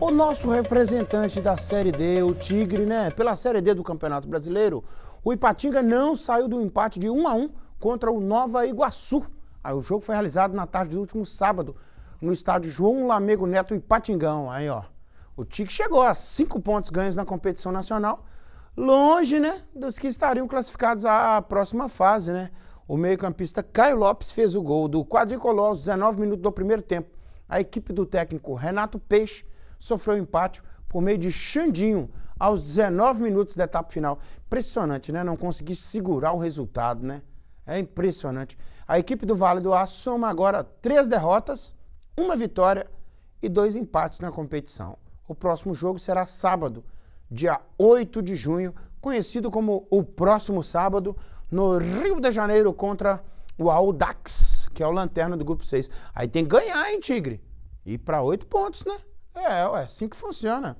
O nosso representante da Série D, o Tigre, né? Pela Série D do Campeonato Brasileiro, o Ipatinga não saiu do empate de 1 a 1 contra o Nova Iguaçu. Aí o jogo foi realizado na tarde do último sábado no estádio João Lamego Neto Ipatingão. Aí, ó. O Tigre chegou a cinco pontos ganhos na competição nacional, longe, né, dos que estariam classificados à próxima fase, né? O meio-campista Caio Lopes fez o gol do quadricolor aos 19 minutos do primeiro tempo. A equipe do técnico Renato Peixe sofreu um empate por meio de Xandinho aos 19 minutos da etapa final. Impressionante, né? Não consegui segurar o resultado, né? É impressionante. A equipe do Vale do Aço soma agora três derrotas, uma vitória e dois empates na competição. O próximo jogo será sábado, dia 8 de junho, conhecido como o próximo sábado, no Rio de Janeiro contra o Audax, que é o lanterna do grupo 6. Aí tem que ganhar, hein, Tigre? E para oito pontos, né? É, ué, assim que funciona.